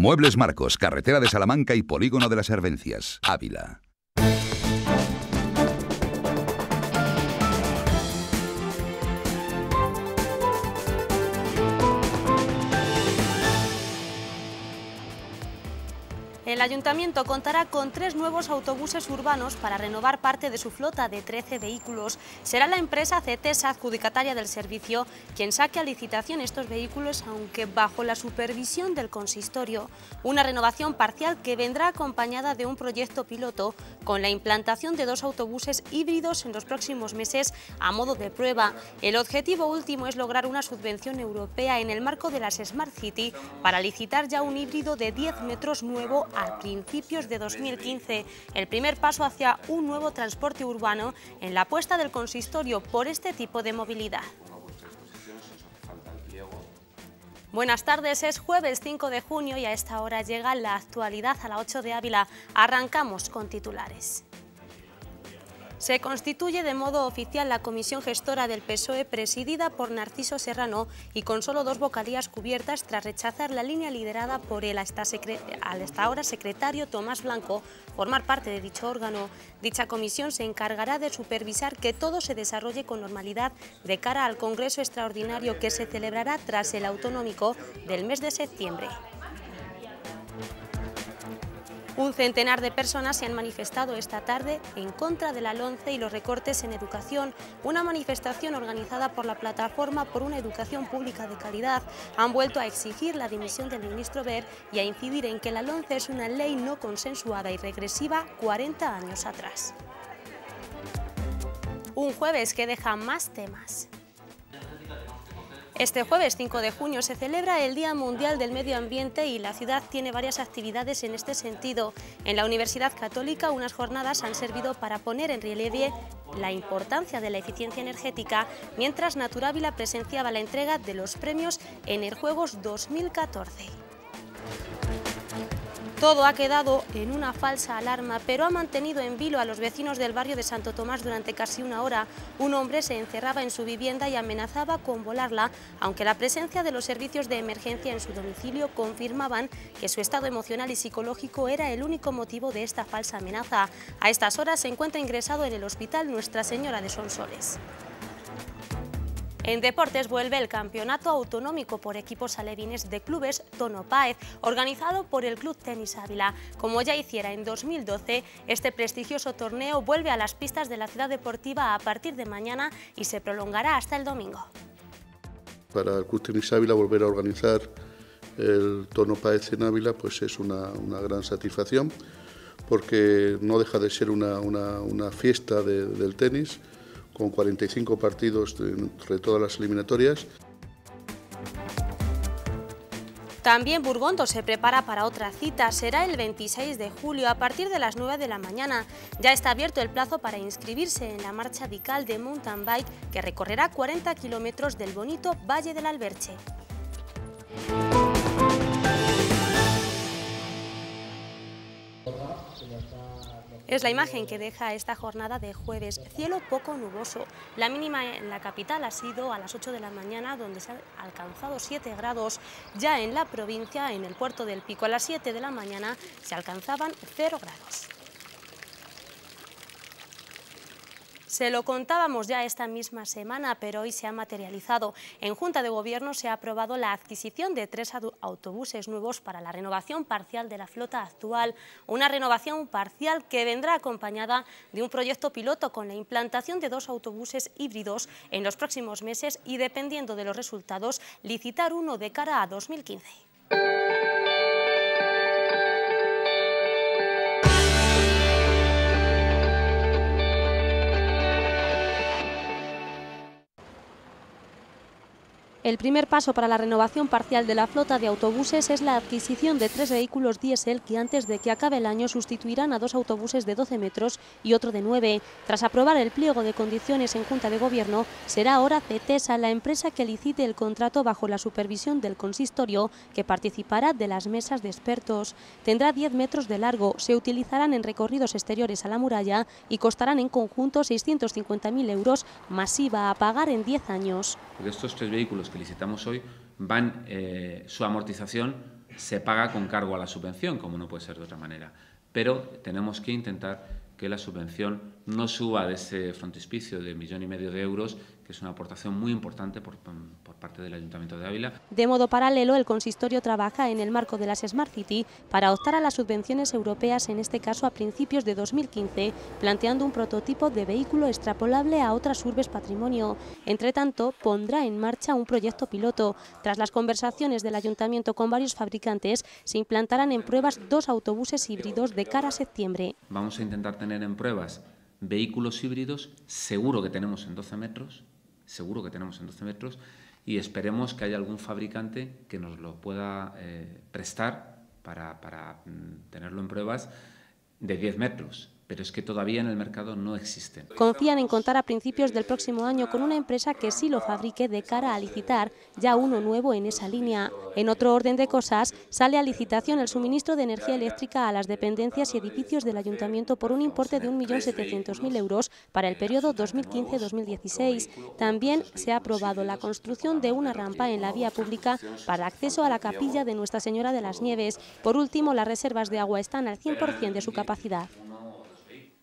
Muebles Marcos, carretera de Salamanca y Polígono de las Hervencias. Ávila. El ayuntamiento contará con tres nuevos autobuses urbanos para renovar parte de su flota de 13 vehículos. Será la empresa CETESA adjudicataria del servicio quien saque a licitación estos vehículos, aunque bajo la supervisión del consistorio. Una renovación parcial que vendrá acompañada de un proyecto piloto con la implantación de dos autobuses híbridos en los próximos meses a modo de prueba. El objetivo último es lograr una subvención europea en el marco de las Smart City para licitar ya un híbrido de 10 metros nuevo a principios de 2015 el primer paso hacia un nuevo transporte urbano en la apuesta del consistorio por este tipo de movilidad. Buenas tardes, es jueves 5 de junio y a esta hora llega la actualidad a la 8 de Ávila. Arrancamos con titulares. Se constituye de modo oficial la comisión gestora del PSOE presidida por Narciso Serrano y con solo dos vocalías cubiertas tras rechazar la línea liderada por el hasta, hasta ahora secretario Tomás Blanco formar parte de dicho órgano. Dicha comisión se encargará de supervisar que todo se desarrolle con normalidad de cara al Congreso Extraordinario que se celebrará tras el autonómico del mes de septiembre. Un centenar de personas se han manifestado esta tarde en contra de la LONCE y los recortes en educación, una manifestación organizada por la plataforma por una educación pública de calidad. Han vuelto a exigir la dimisión del ministro Ver y a incidir en que la LONCE es una ley no consensuada y regresiva 40 años atrás. Un jueves que deja más temas. Este jueves 5 de junio se celebra el Día Mundial del Medio Ambiente y la ciudad tiene varias actividades en este sentido. En la Universidad Católica unas jornadas han servido para poner en relieve la importancia de la eficiencia energética, mientras Naturávila presenciaba la entrega de los premios en el Juegos 2014. Todo ha quedado en una falsa alarma, pero ha mantenido en vilo a los vecinos del barrio de Santo Tomás durante casi una hora. Un hombre se encerraba en su vivienda y amenazaba con volarla, aunque la presencia de los servicios de emergencia en su domicilio confirmaban que su estado emocional y psicológico era el único motivo de esta falsa amenaza. A estas horas se encuentra ingresado en el hospital Nuestra Señora de Sonsoles. En deportes vuelve el Campeonato Autonómico por equipos alevines de clubes Tono Páez, organizado por el Club Tenis Ávila. Como ya hiciera en 2012, este prestigioso torneo vuelve a las pistas de la ciudad deportiva a partir de mañana y se prolongará hasta el domingo. Para el Club Tenis Ávila volver a organizar el Tono Páez en Ávila pues es una, gran satisfacción porque no deja de ser una, fiesta del tenis con 45 partidos entre todas las eliminatorias. También Burgondo se prepara para otra cita, será el 26 de julio a partir de las 9 de la mañana. Ya está abierto el plazo para inscribirse en la marcha vical de mountain bike que recorrerá 40 kilómetros del bonito Valle del Alberche. Es la imagen que deja esta jornada de jueves. Cielo poco nuboso. La mínima en la capital ha sido a las 8 de la mañana, donde se han alcanzado 7 grados. Ya en la provincia, en el puerto del Pico, a las 7 de la mañana se alcanzaban 0 grados. Se lo contábamos ya esta misma semana, pero hoy se ha materializado. En Junta de Gobierno se ha aprobado la adquisición de tres autobuses nuevos para la renovación parcial de la flota actual. Una renovación parcial que vendrá acompañada de un proyecto piloto con la implantación de dos autobuses híbridos en los próximos meses y, dependiendo de los resultados, licitar uno de cara a 2015. El primer paso para la renovación parcial de la flota de autobuses es la adquisición de tres vehículos diésel que antes de que acabe el año sustituirán a dos autobuses de 12 metros y otro de 9. Tras aprobar el pliego de condiciones en Junta de Gobierno, será ahora CETESA la empresa que licite el contrato bajo la supervisión del consistorio que participará de las mesas de expertos. Tendrá 10 metros de largo, se utilizarán en recorridos exteriores a la muralla y costarán en conjunto 650.000 euros masiva a pagar en 10 años. estos tres vehículos felicitamos hoy van, eh, su amortización se paga con cargo a la subvención, como no puede ser de otra manera. Pero tenemos que intentar que la subvención no suba de ese frontispicio de millón y medio de euros, que es una aportación muy importante por, por, parte del Ayuntamiento de Ávila. De modo paralelo, el consistorio trabaja en el marco de las Smart City para optar a las subvenciones europeas, en este caso a principios de 2015, planteando un prototipo de vehículo extrapolable a otras urbes patrimonio. Entre tanto, pondrá en marcha un proyecto piloto. Tras las conversaciones del Ayuntamiento con varios fabricantes, se implantarán en pruebas dos autobuses híbridos de cara a septiembre. Vamos a intentar tener en pruebas vehículos híbridos, seguro que tenemos en 12 metros, seguro que tenemos en 12 metros, y esperemos que haya algún fabricante que nos lo pueda eh, prestar para, para mm, tenerlo en pruebas de 10 metros pero es que todavía en el mercado no existen. Confían en contar a principios del próximo año con una empresa que sí lo fabrique de cara a licitar ya uno nuevo en esa línea. En otro orden de cosas, sale a licitación el suministro de energía eléctrica a las dependencias y edificios del ayuntamiento por un importe de 1.700.000 euros para el periodo 2015-2016. También se ha aprobado la construcción de una rampa en la vía pública para acceso a la capilla de Nuestra Señora de las Nieves. Por último, las reservas de agua están al 100% de su capacidad.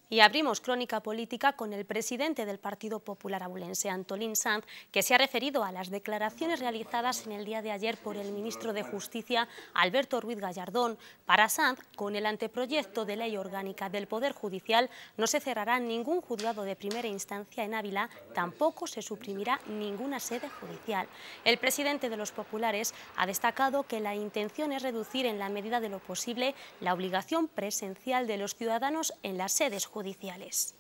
Y abrimos crónica política con el presidente del Partido Popular Abulense, Antolín Sanz, que se ha referido a las declaraciones realizadas en el día de ayer por el ministro de Justicia, Alberto Ruiz Gallardón. Para Sanz, con el anteproyecto de ley orgánica del Poder Judicial, no se cerrará ningún juzgado de primera instancia en Ávila, tampoco se suprimirá ninguna sede judicial. El presidente de los populares ha destacado que la intención es reducir en la medida de lo posible la obligación presencial de los ciudadanos en las sedes judiciales judiciales.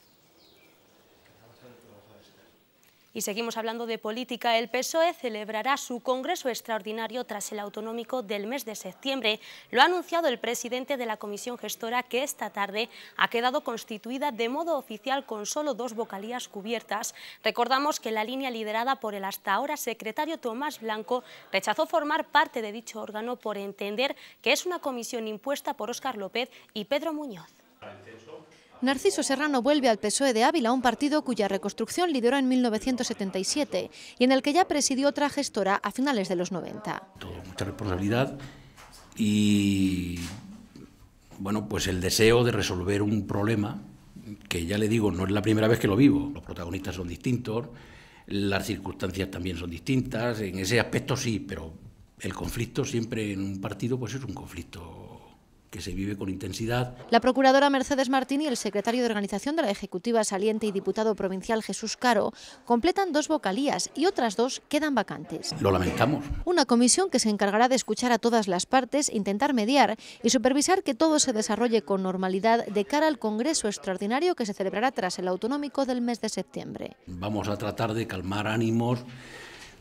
Y seguimos hablando de política. El PSOE celebrará su Congreso Extraordinario tras el autonómico del mes de septiembre. Lo ha anunciado el presidente de la comisión gestora que esta tarde ha quedado constituida de modo oficial con solo dos vocalías cubiertas. Recordamos que la línea liderada por el hasta ahora secretario Tomás Blanco rechazó formar parte de dicho órgano por entender que es una comisión impuesta por Óscar López y Pedro Muñoz. Narciso Serrano vuelve al PSOE de Ávila, un partido cuya reconstrucción lideró en 1977 y en el que ya presidió otra gestora a finales de los 90. Todo, mucha responsabilidad y bueno, pues el deseo de resolver un problema que ya le digo, no es la primera vez que lo vivo. Los protagonistas son distintos, las circunstancias también son distintas, en ese aspecto sí, pero el conflicto siempre en un partido pues es un conflicto que se vive con intensidad. La procuradora Mercedes Martín y el secretario de organización de la Ejecutiva saliente y diputado provincial Jesús Caro completan dos vocalías y otras dos quedan vacantes. Lo lamentamos. Una comisión que se encargará de escuchar a todas las partes, intentar mediar y supervisar que todo se desarrolle con normalidad de cara al Congreso extraordinario que se celebrará tras el autonómico del mes de septiembre. Vamos a tratar de calmar ánimos,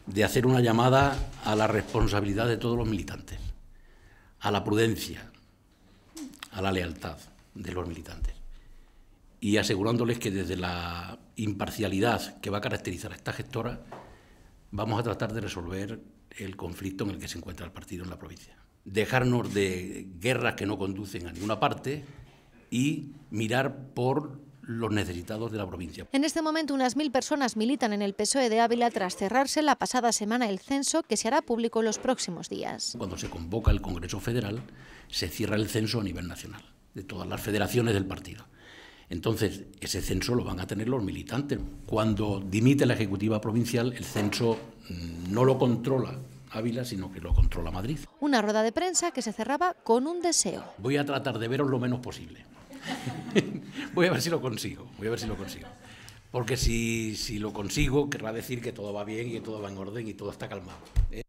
de hacer una llamada a la responsabilidad de todos los militantes, a la prudencia, a la lealtad de los militantes y asegurándoles que desde la imparcialidad que va a caracterizar a esta gestora vamos a tratar de resolver el conflicto en el que se encuentra el partido en la provincia. Dejarnos de guerras que no conducen a ninguna parte y mirar por los necesitados de la provincia. En este momento unas mil personas militan en el PSOE de Ávila tras cerrarse la pasada semana el censo que se hará público en los próximos días. Cuando se convoca el Congreso Federal se cierra el censo a nivel nacional, de todas las federaciones del partido. Entonces, ese censo lo van a tener los militantes. Cuando dimite la Ejecutiva Provincial, el censo mm, no lo controla Ávila, sino que lo controla Madrid. Una rueda de prensa que se cerraba con un deseo. Voy a tratar de veros lo menos posible. voy a ver si lo consigo, voy a ver si lo consigo. Porque si, si lo consigo, querrá decir que todo va bien y que todo va en orden y todo está calmado. ¿eh?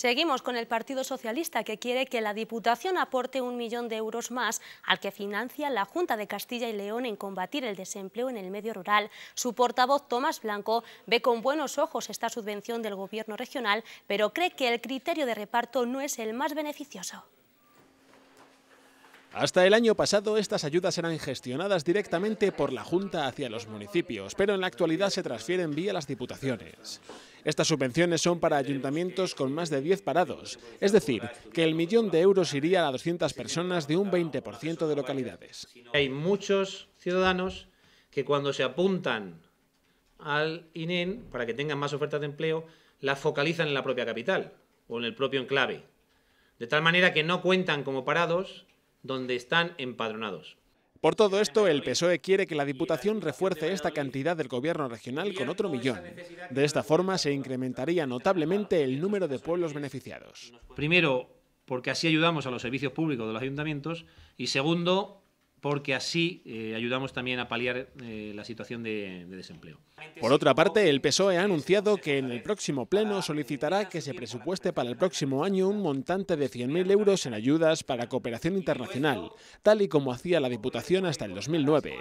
Seguimos con el Partido Socialista que quiere que la Diputación aporte un millón de euros más al que financia la Junta de Castilla y León en combatir el desempleo en el medio rural. Su portavoz Tomás Blanco ve con buenos ojos esta subvención del gobierno regional, pero cree que el criterio de reparto no es el más beneficioso. Hasta el año pasado estas ayudas eran gestionadas directamente por la Junta hacia los municipios, pero en la actualidad se transfieren vía las diputaciones. Estas subvenciones son para ayuntamientos con más de 10 parados, es decir, que el millón de euros iría a 200 personas de un 20% de localidades. Hay muchos ciudadanos que cuando se apuntan al INEN e para que tengan más ofertas de empleo, las focalizan en la propia capital o en el propio enclave, de tal manera que no cuentan como parados donde están empadronados. Por todo esto, el PSOE quiere que la Diputación refuerce esta cantidad del Gobierno regional con otro millón. De esta forma se incrementaría notablemente el número de pueblos beneficiados. Primero, porque así ayudamos a los servicios públicos de los ayuntamientos y segundo, porque así eh, ayudamos también a paliar eh, la situación de, de, desempleo. Por otra parte, el PSOE ha anunciado que en el próximo pleno solicitará que se presupueste para el próximo año un montante de 100.000 euros en ayudas para cooperación internacional, tal y como hacía la Diputación hasta el 2009.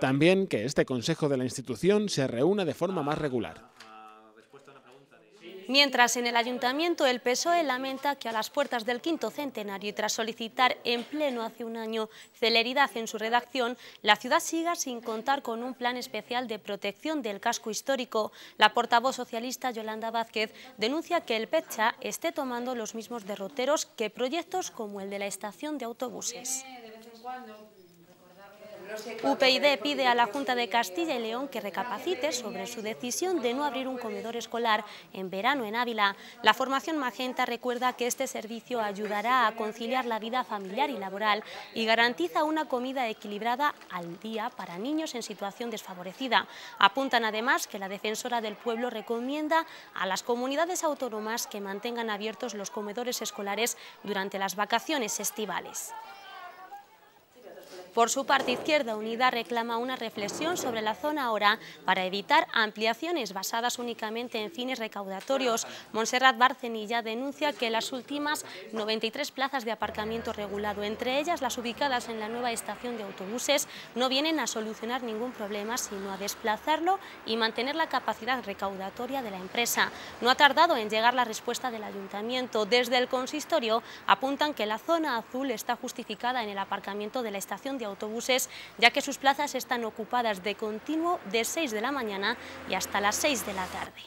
También que este Consejo de la institución se reúna de forma más regular. Mientras en el Ayuntamiento el PSOE lamenta que a las puertas del quinto centenario y tras solicitar en pleno hace un año celeridad en su redacción, la ciudad siga sin contar con un plan especial de protección del casco histórico. La portavoz socialista Yolanda Vázquez denuncia que el PECHA esté tomando los mismos derroteros que proyectos como el de la estación de autobuses. UPyD pide a la Junta de Castilla y León que recapacite sobre su decisión de no abrir un comedor escolar en verano en Ávila. La formación Magenta recuerda que este servicio ayudará a conciliar la vida familiar y laboral y garantiza una comida equilibrada al día para niños en situación desfavorecida. Apuntan además que la defensora del pueblo recomienda a las comunidades autónomas que mantengan abiertos los comedores escolares durante las vacaciones estivales. Por su parte, Izquierda Unida reclama una reflexión sobre la zona ahora para evitar ampliaciones basadas únicamente en fines recaudatorios. Montserrat Barcenilla denuncia que las últimas 93 plazas de aparcamiento regulado, entre ellas las ubicadas en la nueva estación de autobuses, no vienen a solucionar ningún problema, sino a desplazarlo y mantener la capacidad recaudatoria de la empresa. No ha tardado en llegar la respuesta del ayuntamiento. Desde el consistorio apuntan que la zona azul está justificada en el aparcamiento de la estación de autobuses, ya que sus plazas están ocupadas de continuo de 6 de la mañana y hasta las 6 de la tarde.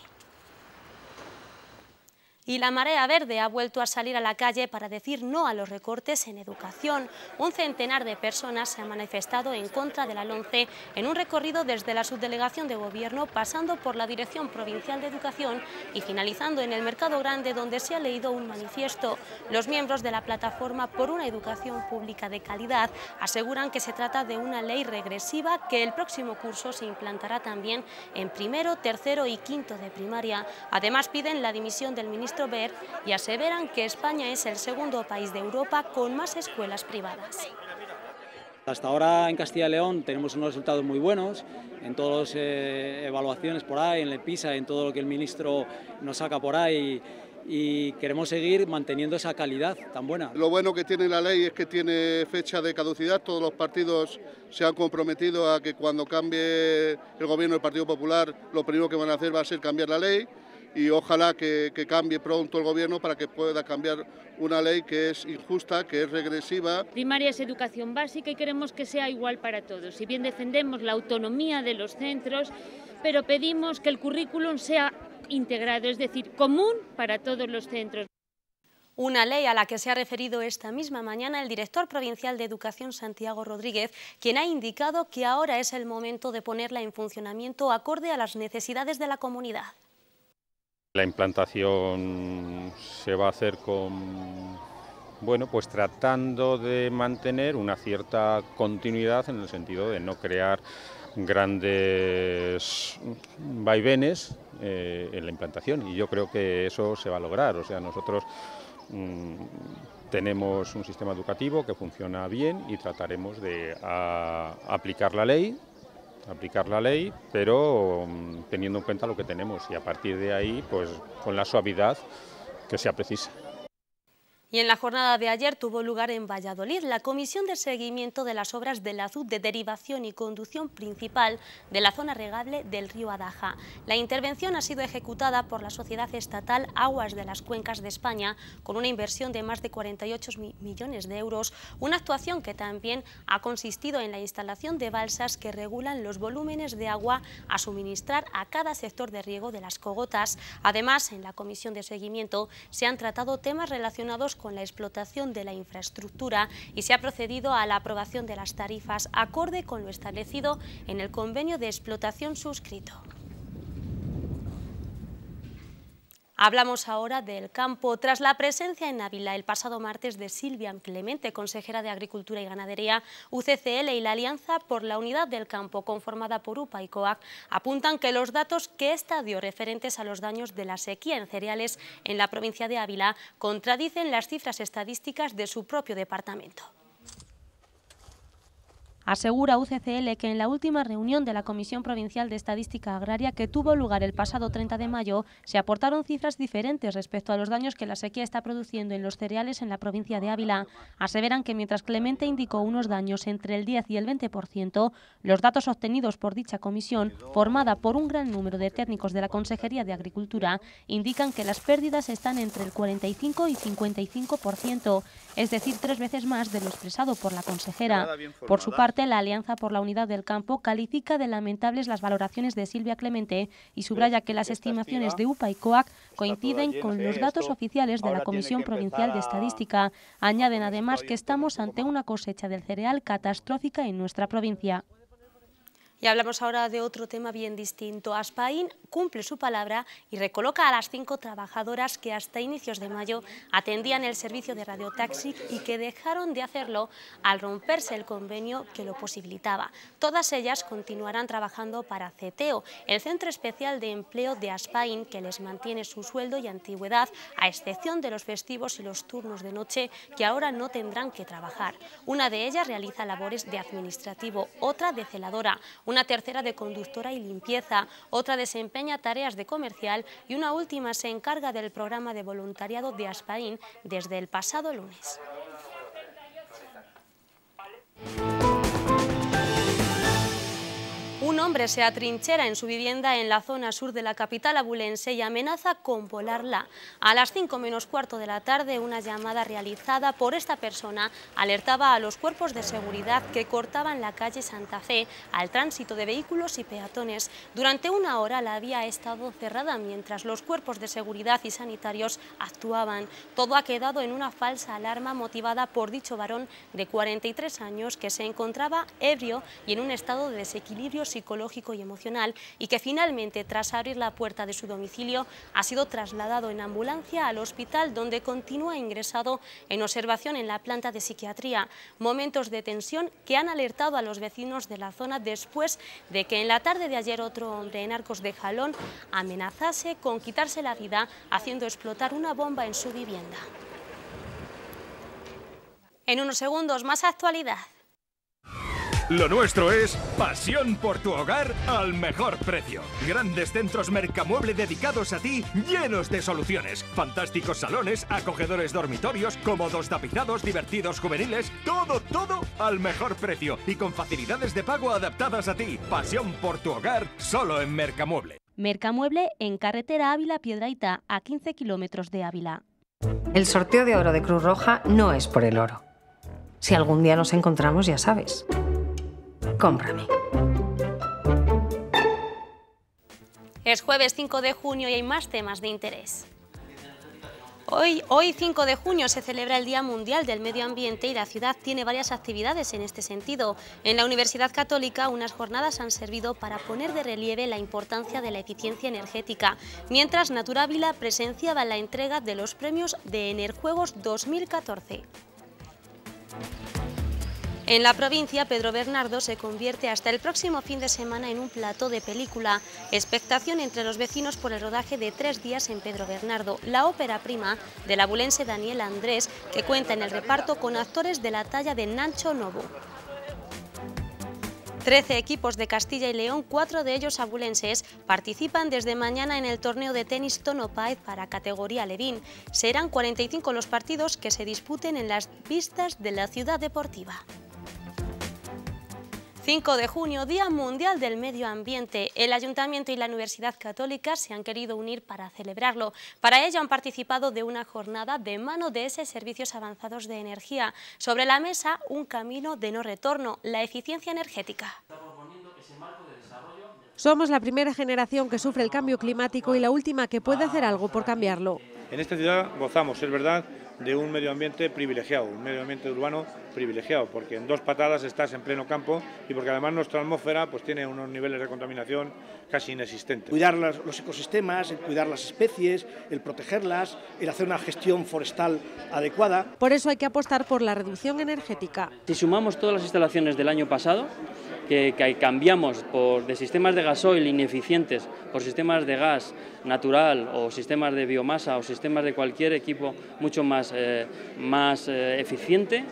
Y la marea verde ha vuelto a salir a la calle para decir no a los recortes en educación. Un centenar de personas se ha manifestado en contra de la LONCE en un recorrido desde la subdelegación de gobierno, pasando por la Dirección Provincial de Educación y finalizando en el Mercado Grande, donde se ha leído un manifiesto. Los miembros de la plataforma por una educación pública de calidad aseguran que se trata de una ley regresiva que el próximo curso se implantará también en primero, tercero y quinto de primaria. Además piden la dimisión del ministro ver y aseveran que España es el segundo país de Europa con más escuelas privadas. Hasta ahora en Castilla y León tenemos unos resultados muy buenos en todas las eh, evaluaciones por ahí, en el PISA, en todo lo que el ministro nos saca por ahí y queremos seguir manteniendo esa calidad tan buena. Lo bueno que tiene la ley es que tiene fecha de caducidad, todos los partidos se han comprometido a que cuando cambie el gobierno del Partido Popular lo primero que van a hacer va a ser cambiar la ley y ojalá que, cambie pronto el gobierno para que pueda cambiar una ley que es injusta, que es regresiva. Primaria es educación básica y queremos que sea igual para todos. Si bien defendemos la autonomía de los centros, pero pedimos que el currículum sea integrado, es decir, común para todos los centros. Una ley a la que se ha referido esta misma mañana el director provincial de Educación Santiago Rodríguez, quien ha indicado que ahora es el momento de ponerla en funcionamiento acorde a las necesidades de la comunidad. La implantación se va a hacer con, bueno, pues tratando de mantener una cierta continuidad en el sentido de no crear grandes vaivenes eh, en la implantación y yo creo que eso se va a lograr. O sea, nosotros mm, tenemos un sistema educativo que funciona bien y trataremos de ah, aplicar la ley aplicar la ley, pero mm, teniendo en cuenta lo que tenemos y a partir de ahí, pues con la suavidad que sea precisa. Y en la jornada de ayer tuvo lugar en Valladolid la Comisión de Seguimiento de las Obras del Azud de Derivación y Conducción Principal de la zona regable del río Adaja. La intervención ha sido ejecutada por la Sociedad Estatal Aguas de las Cuencas de España con una inversión de más de 48 millones de euros, una actuación que también ha consistido en la instalación de balsas que regulan los volúmenes de agua a suministrar a cada sector de riego de las cogotas. Además, en la Comisión de Seguimiento se han tratado temas relacionados con la explotación de la infraestructura y se ha procedido a la aprobación de las tarifas acorde con lo establecido en el convenio de explotación suscrito. Hablamos ahora del campo. Tras la presencia en Ávila el pasado martes de Silvia Clemente, consejera de Agricultura y Ganadería, UCCL y la Alianza por la Unidad del Campo, conformada por UPA y COAC, apuntan que los datos que esta dio referentes a los daños de la sequía en cereales en la provincia de Ávila contradicen las cifras estadísticas de su propio departamento. Asegura UCCL que en la última reunión de la Comisión Provincial de Estadística Agraria que tuvo lugar el pasado 30 de mayo, se aportaron cifras diferentes respecto a los daños que la sequía está produciendo en los cereales en la provincia de Ávila. Aseveran que mientras Clemente indicó unos daños entre el 10 y el 20%, los datos obtenidos por dicha comisión, formada por un gran número de técnicos de la Consejería de Agricultura, indican que las pérdidas están entre el 45 y 55% es decir, tres veces más de lo expresado por la consejera. Por su parte, la Alianza por la Unidad del Campo califica de lamentables las valoraciones de Silvia Clemente y subraya que las estimaciones de UPA y COAC coinciden con ¿eh? los datos oficiales de la Comisión Provincial de Estadística. Añaden además que estamos ante una cosecha del cereal catastrófica en nuestra provincia. Y hablamos ahora de otro tema bien distinto. Aspain cumple su palabra y recoloca a las cinco trabajadoras que hasta inicios de mayo atendían el servicio de radiotaxi y que dejaron de hacerlo al romperse el convenio que lo posibilitaba. Todas ellas continuarán trabajando para CETEO, el Centro Especial de Empleo de Aspain, que les mantiene su sueldo y antigüedad, a excepción de los festivos y los turnos de noche, que ahora no tendrán que trabajar. Una de ellas realiza labores de administrativo, otra de celadora, una tercera de conductora y limpieza, otra desempeña tareas de comercial y una última se encarga del programa de voluntariado de Aspaín desde el pasado lunes. Un hombre se atrinchera en su vivienda en la zona sur de la capital abulense y amenaza con volarla. A las 5 menos cuarto de la tarde, una llamada realizada por esta persona alertaba a los cuerpos de seguridad que cortaban la calle Santa Fe al tránsito de vehículos y peatones. Durante una hora la vía ha estado cerrada mientras los cuerpos de seguridad y sanitarios actuaban. Todo ha quedado en una falsa alarma motivada por dicho varón de 43 años que se encontraba ebrio y en un estado de desequilibrio psicológico y emocional y que finalmente, tras abrir la puerta de su domicilio, ha sido trasladado en ambulancia al hospital donde continúa ingresado en observación en la planta de psiquiatría. Momentos de tensión que han alertado a los vecinos de la zona después de que en la tarde de ayer otro hombre en Arcos de Jalón amenazase con quitarse la vida haciendo explotar una bomba en su vivienda. En unos segundos, más actualidad. Lo nuestro es pasión por tu hogar al mejor precio. Grandes centros mercamueble dedicados a ti, llenos de soluciones. Fantásticos salones, acogedores dormitorios, cómodos tapizados, divertidos juveniles, todo, todo al mejor precio y con facilidades de pago adaptadas a ti. Pasión por tu hogar solo en Mercamueble. Mercamueble en carretera Ávila Piedraita, a 15 kilómetros de Ávila. El sorteo de oro de Cruz Roja no es por el oro. Si algún día nos encontramos, ya sabes. Cómprame. Es jueves 5 de junio y hay más temas de interés. Hoy, hoy 5 de junio se celebra el Día Mundial del Medio Ambiente y la ciudad tiene varias actividades en este sentido. En la Universidad Católica unas jornadas han servido para poner de relieve la importancia de la eficiencia energética, mientras Naturávila presenciaba la entrega de los premios de Enerjuegos 2014. En la provincia, Pedro Bernardo se convierte hasta el próximo fin de semana en un plató de película. Expectación entre los vecinos por el rodaje de tres días en Pedro Bernardo, la ópera prima del abulense Daniel Andrés, que cuenta en el reparto con actores de la talla de Nacho Novo. Trece equipos de Castilla y León, cuatro de ellos abulenses, participan desde mañana en el torneo de tenis Tono para categoría Levín. Serán 45 los partidos que se disputen en las pistas de la ciudad deportiva. 5 de junio, Día Mundial del Medio Ambiente. El Ayuntamiento y la Universidad Católica se han querido unir para celebrarlo. Para ello han participado de una jornada de mano de ese Servicios Avanzados de Energía. Sobre la mesa, un camino de no retorno, la eficiencia energética. Somos la primera generación que sufre el cambio climático y la última que puede hacer algo por cambiarlo. En esta ciudad gozamos, es verdad, de un medio ambiente privilegiado, un medio ambiente urbano privilegiado, porque en dos patadas estás en pleno campo y porque además nuestra atmósfera pues tiene unos niveles de contaminación casi inexistentes. Cuidar los ecosistemas, el cuidar las especies, el protegerlas, el hacer una gestión forestal adecuada. Por eso hay que apostar por la reducción energética. Si sumamos todas las instalaciones del año pasado, que, cambiamos por, de sistemas de gasoil ineficientes por sistemas de gas natural o sistemas de biomasa o sistemas de cualquier equipo mucho más, eh, más eh, eficiente,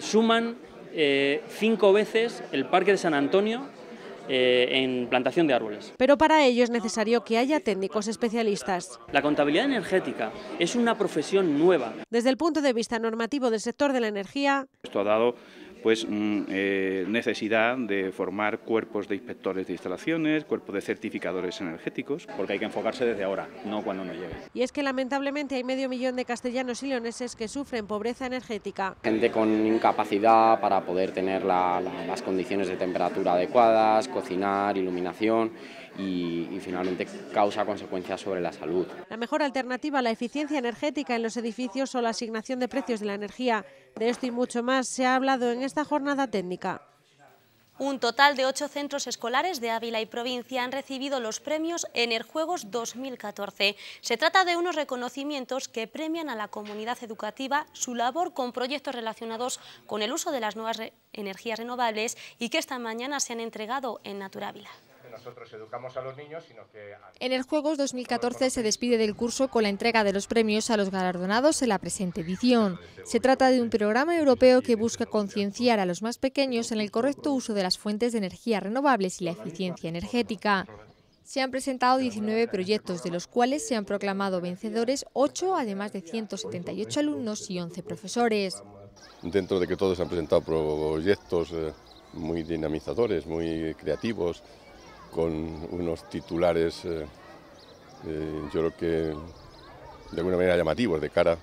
suman eh, cinco veces el Parque de San Antonio en plantación de árboles. Pero para ello es necesario que haya técnicos especialistas. La contabilidad energética es una profesión nueva. Desde el punto de vista normativo del sector de la energía... Esto ha dado pues mm, eh, necesidad de formar cuerpos de inspectores de instalaciones, cuerpos de certificadores energéticos. Porque hay que enfocarse desde ahora, no cuando no llegue. Y es que lamentablemente hay medio millón de castellanos y leoneses que sufren pobreza energética. Gente con incapacidad para poder tener las condiciones de temperatura adecuadas, cocinar, iluminación y, y, finalmente causa consecuencias sobre la salud. La mejor alternativa a la eficiencia energética en los edificios o la asignación de precios de la energía de esto y mucho más se ha hablado en esta jornada técnica. Un total de ocho centros escolares de Ávila y provincia han recibido los premios Enerjuegos 2014. Se trata de unos reconocimientos que premian a la comunidad educativa su labor con proyectos relacionados con el uso de las nuevas energías renovables y que esta mañana se han entregado en Naturávila nosotros educamos a los niños, sino que... En el Juegos 2014 se despide del curso con la entrega de los premios a los galardonados en la presente edición. Se trata de un programa europeo que busca concienciar a los más pequeños en el correcto uso de las fuentes de energía renovables y la eficiencia energética. Se han presentado 19 proyectos, de los cuales se han proclamado vencedores 8, además de 178 alumnos y 11 profesores. Dentro de que todos han presentado proyectos eh, muy dinamizadores, muy creativos, con unos titulares, eh, eh, yo creo que de alguna manera llamativos de cara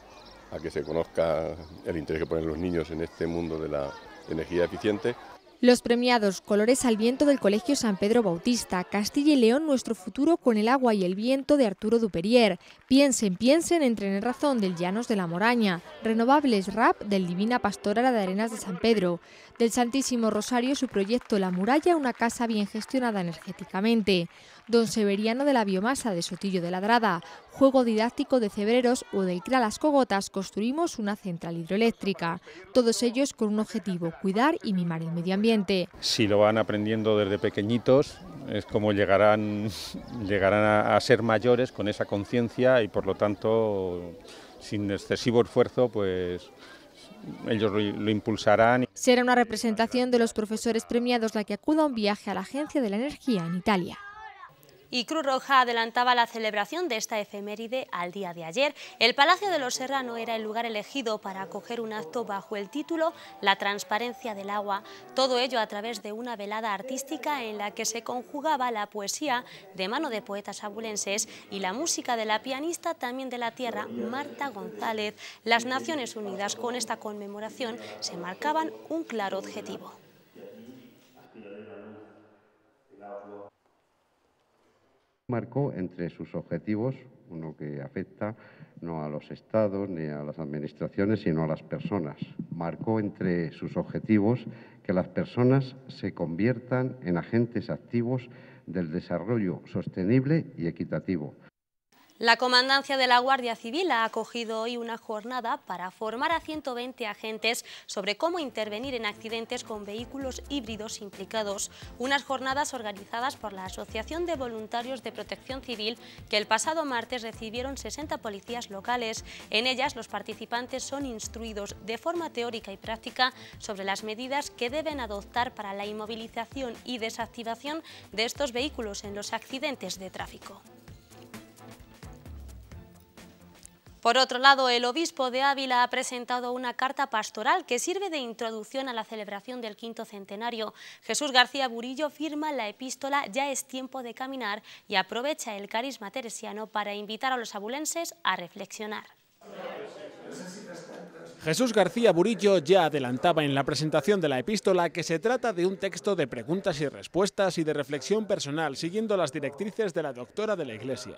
a que se conozca el interés que ponen los niños en este mundo de la energía eficiente. Los premiados Colores al Viento del Colegio San Pedro Bautista, Castilla y León, Nuestro Futuro con el Agua y el Viento de Arturo Duperier, Piensen, Piensen en Razón del Llanos de la Moraña, Renovables Rap del Divina Pastora de Arenas de San Pedro, del Santísimo Rosario su proyecto La Muralla, una casa bien gestionada energéticamente, Don Severiano de la biomasa de Sotillo de Ladrada, juego didáctico de Cebreros o del Cralas Las Cogotas, construimos una central hidroeléctrica. Todos ellos con un objetivo, cuidar y mimar el medio ambiente. Si lo van aprendiendo desde pequeñitos, es como llegarán, llegarán a, ser mayores con esa conciencia y por lo tanto, sin excesivo esfuerzo, pues ellos lo, impulsarán. Será una representación de los profesores premiados la que acuda a un viaje a la Agencia de la Energía en Italia y Cruz Roja adelantaba la celebración de esta efeméride al día de ayer. El Palacio de los Serrano era el lugar elegido para acoger un acto bajo el título La transparencia del agua, todo ello a través de una velada artística en la que se conjugaba la poesía de mano de poetas abulenses y la música de la pianista también de la tierra Marta González. Las Naciones Unidas con esta conmemoración se marcaban un claro objetivo. Marcó entre sus objetivos uno que afecta no a los estados ni a las administraciones, sino a las personas. Marcó entre sus objetivos que las personas se conviertan en agentes activos del desarrollo sostenible y equitativo. La Comandancia de la Guardia Civil ha acogido hoy una jornada para formar a 120 agentes sobre cómo intervenir en accidentes con vehículos híbridos implicados. Unas jornadas organizadas por la Asociación de Voluntarios de Protección Civil que el pasado martes recibieron 60 policías locales. En ellas los participantes son instruidos de forma teórica y práctica sobre las medidas que deben adoptar para la inmovilización y desactivación de estos vehículos en los accidentes de tráfico. Por otro lado, el obispo de Ávila ha presentado una carta pastoral que sirve de introducción a la celebración del quinto centenario. Jesús García Burillo firma la epístola Ya es tiempo de caminar y aprovecha el carisma teresiano para invitar a los abulenses a reflexionar. Jesús García Burillo ya adelantaba en la presentación de la epístola que se trata de un texto de preguntas y respuestas y de reflexión personal siguiendo las directrices de la doctora de la Iglesia.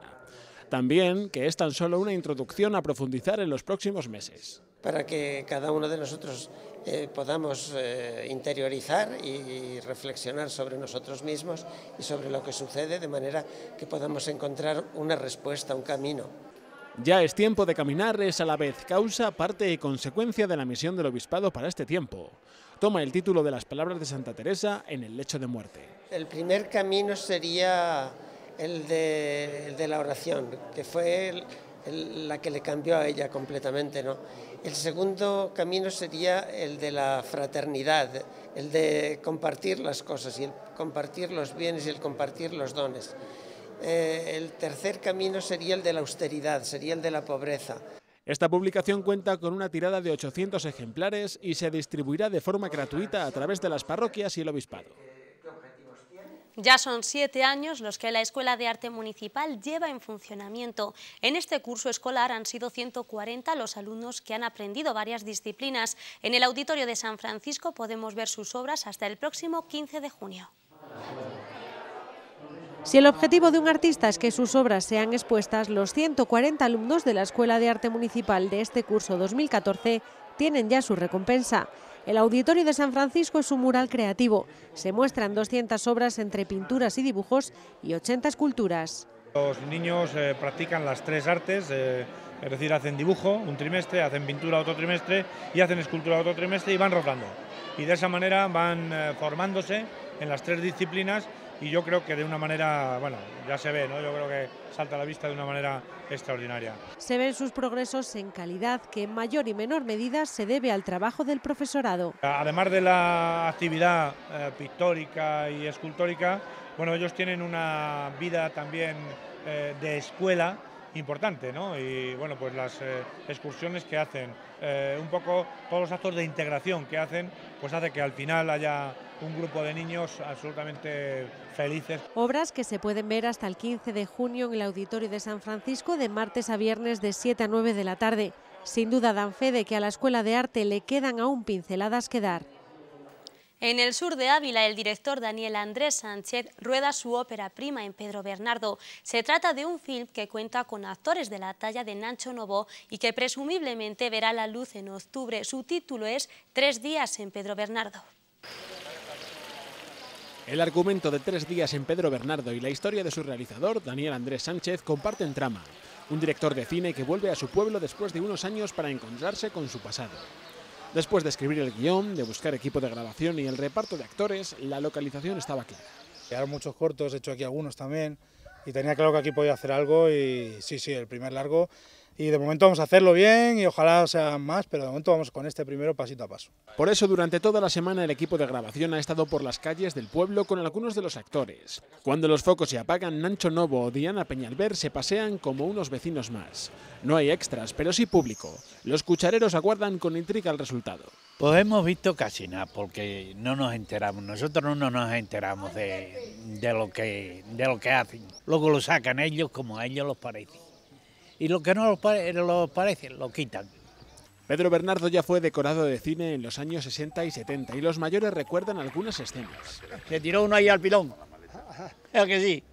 También que es tan solo una introducción a profundizar en los próximos meses. Para que cada uno de nosotros eh, podamos eh, interiorizar y reflexionar sobre nosotros mismos y sobre lo que sucede, de manera que podamos encontrar una respuesta, un camino. Ya es tiempo de caminar es a la vez causa, parte y consecuencia de la misión del obispado para este tiempo. Toma el título de las palabras de Santa Teresa en el lecho de muerte. El primer camino sería el de, la oración, que fue la que le cambió a ella completamente. ¿no? El segundo camino sería el de la fraternidad, el de compartir las cosas y el compartir los bienes y el compartir los dones. Eh, el tercer camino sería el de la austeridad, sería el de la pobreza. Esta publicación cuenta con una tirada de 800 ejemplares y se distribuirá de forma gratuita a través de las parroquias y el obispado. Ya son siete años los que la Escuela de Arte Municipal lleva en funcionamiento. En este curso escolar han sido 140 los alumnos que han aprendido varias disciplinas. En el Auditorio de San Francisco podemos ver sus obras hasta el próximo 15 de junio. Si el objetivo de un artista es que sus obras sean expuestas, los 140 alumnos de la Escuela de Arte Municipal de este curso 2014 tienen ya su recompensa. El Auditorio de San Francisco es un mural creativo. Se muestran 200 obras entre pinturas y dibujos y 80 esculturas. Los niños eh, practican las tres artes, eh, es decir, hacen dibujo un trimestre, hacen pintura otro trimestre y hacen escultura otro trimestre y van rotando. Y de esa manera van eh, formándose en las tres disciplinas y yo creo que de una manera, bueno, ya se ve, ¿no? Yo creo que salta a la vista de una manera extraordinaria. Se ven sus progresos en calidad que en mayor y menor medida se debe al trabajo del profesorado. Además de la actividad eh, pictórica y escultórica, bueno, ellos tienen una vida también eh, de escuela importante, ¿no? Y bueno, pues las eh, excursiones que hacen, eh, un poco todos los actos de integración que hacen, pues hace que al final haya un grupo de niños absolutamente felices. Obras que se pueden ver hasta el 15 de junio en el Auditorio de San Francisco de martes a viernes de 7 a 9 de la tarde. Sin duda dan fe de que a la Escuela de Arte le quedan aún pinceladas que dar. En el sur de Ávila, el director Daniel Andrés Sánchez rueda su ópera prima en Pedro Bernardo. Se trata de un film que cuenta con actores de la talla de Nacho Novo y que presumiblemente verá la luz en octubre. Su título es Tres días en Pedro Bernardo. El argumento de Tres días en Pedro Bernardo y la historia de su realizador, Daniel Andrés Sánchez, comparten trama. Un director de cine que vuelve a su pueblo después de unos años para encontrarse con su pasado. Después de escribir el guión, de buscar equipo de grabación y el reparto de actores, la localización estaba clara. Quedaron muchos cortos, he hecho aquí algunos también, y tenía claro que aquí podía hacer algo y sí, sí, el primer largo y de momento vamos a hacerlo bien y ojalá sean más, pero de momento vamos con este primero pasito a paso. Por eso durante toda la semana el equipo de grabación ha estado por las calles del pueblo con algunos de los actores. Cuando los focos se apagan, Nancho Novo o Diana Peñalver se pasean como unos vecinos más. No hay extras, pero sí público. Los cuchareros aguardan con intriga el resultado. Pues hemos visto casi nada, porque no nos enteramos, nosotros no nos enteramos de, lo, que, de lo que hacen. Luego lo sacan ellos como a ellos los parece y lo que no lo, parecen lo parece lo quitan. Pedro Bernardo ya fue decorado de cine en los años 60 y 70 y los mayores recuerdan algunas escenas. Se tiró uno ahí al pilón. Es que sí?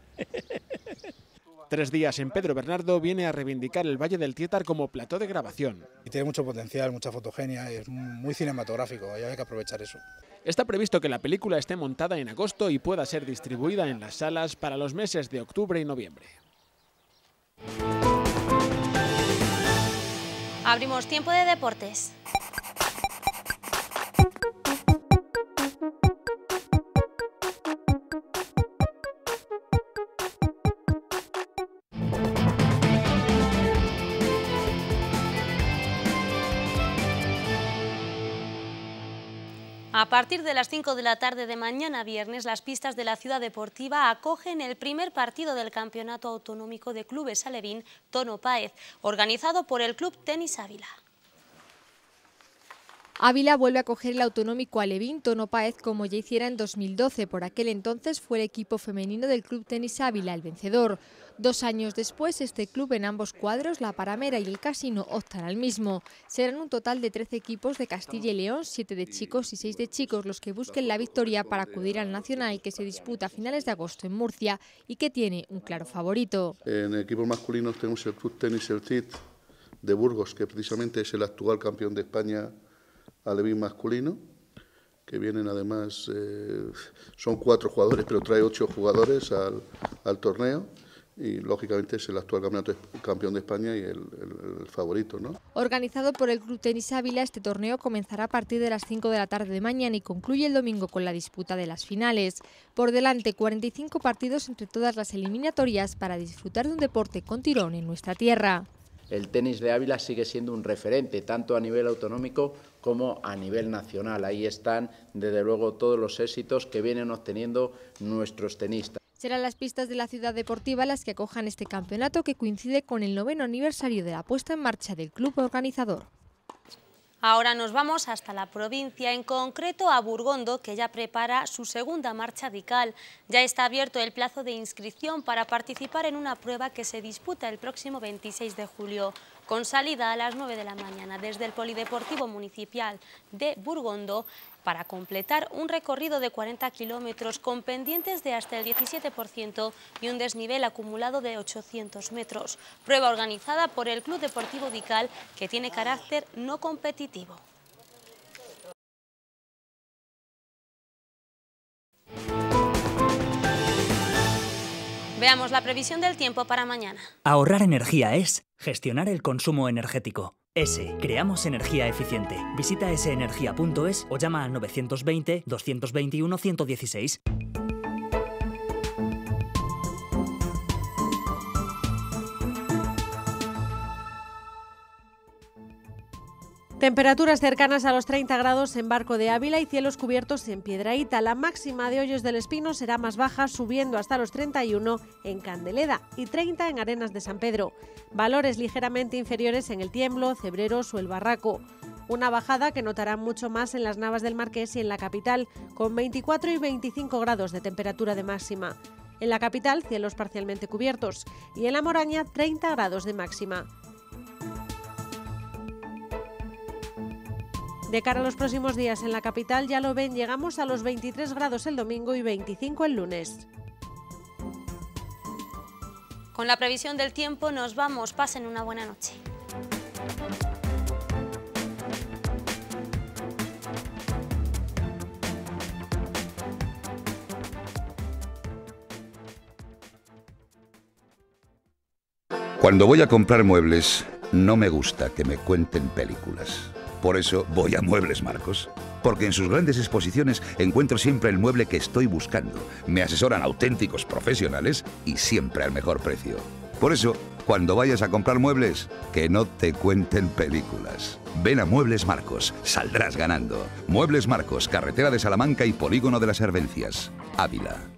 Tres días en Pedro Bernardo viene a reivindicar el Valle del Tietar como plató de grabación. Y tiene mucho potencial, mucha fotogenia, es muy cinematográfico, hay que aprovechar eso. Está previsto que la película esté montada en agosto y pueda ser distribuida en las salas para los meses de octubre y noviembre. Abrimos tiempo de deportes. A partir de las 5 de la tarde de mañana viernes, las pistas de la ciudad deportiva acogen el primer partido del Campeonato Autonómico de Clubes Alevín Tono Páez, organizado por el Club Tenis Ávila. Ávila vuelve a coger el autonómico Alevín Tono Páez como ya hiciera en 2012. Por aquel entonces fue el equipo femenino del Club Tenis Ávila el vencedor. Dos años después, este club en ambos cuadros, la Paramera y el Casino, optan al mismo. Serán un total de 13 equipos de Castilla y León, 7 de chicos y 6 de chicos, los que busquen la victoria para acudir al Nacional que se disputa a finales de agosto en Murcia y que tiene un claro favorito. En equipos masculinos tenemos el Club Tenis El Cid de Burgos, que precisamente es el actual campeón de España alevín masculino, que vienen además, eh, son cuatro jugadores, pero trae ocho jugadores al, al, torneo. Y lógicamente es el actual campeón de España y el, favorito. ¿no? Organizado por el Club Tenis Ávila, este torneo comenzará a partir de las 5 de la tarde de mañana y concluye el domingo con la disputa de las finales. Por delante, 45 partidos entre todas las eliminatorias para disfrutar de un deporte con tirón en nuestra tierra el tenis de Ávila sigue siendo un referente, tanto a nivel autonómico como a nivel nacional. Ahí están, desde luego, todos los éxitos que vienen obteniendo nuestros tenistas. Serán las pistas de la ciudad deportiva las que acojan este campeonato que coincide con el noveno aniversario de la puesta en marcha del club organizador. Ahora nos vamos hasta la provincia, en concreto a Burgondo, que ya prepara su segunda marcha dical. Ya está abierto el plazo de inscripción para participar en una prueba que se disputa el próximo 26 de julio, con salida a las 9 de la mañana desde el Polideportivo Municipal de Burgondo para completar un recorrido de 40 kilómetros con pendientes de hasta el 17% y un desnivel acumulado de 800 metros. Prueba organizada por el Club Deportivo Dical que tiene carácter no competitivo. Veamos la previsión del tiempo para mañana. Ahorrar energía es gestionar el consumo energético. S. Creamos energía eficiente. Visita senergia.es o llama al 920 221 116. Temperaturas cercanas a los 30 grados en Barco de Ávila y cielos cubiertos en Piedraíta. La máxima de Hoyos del Espino será más baja, subiendo hasta los 31 en Candeleda y 30 en Arenas de San Pedro. Valores ligeramente inferiores en el Tiemblo, Cebreros o el Barraco. Una bajada que notarán mucho más en las Navas del Marqués y en la capital, con 24 y 25 grados de temperatura de máxima. En la capital, cielos parcialmente cubiertos y en la Moraña, 30 grados de máxima. De cara a los próximos días en la capital, ya lo ven, llegamos a los 23 grados el domingo y 25 el lunes. Con la previsión del tiempo nos vamos. Pasen una buena noche. Cuando voy a comprar muebles, no me gusta que me cuenten películas. Por eso voy a Muebles Marcos, porque en sus grandes exposiciones encuentro siempre el mueble que estoy buscando. Me asesoran auténticos profesionales y siempre al mejor precio. Por eso, cuando vayas a comprar muebles, que no te cuenten películas. Ven a Muebles Marcos, saldrás ganando. Muebles Marcos, carretera de Salamanca y Polígono de las Herbencias, Ávila.